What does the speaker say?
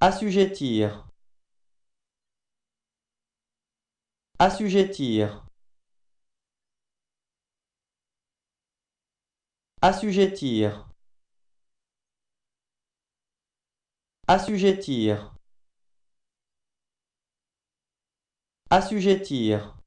Assujettir. Assujettir. Assujettir. Assujettir. Assujettir.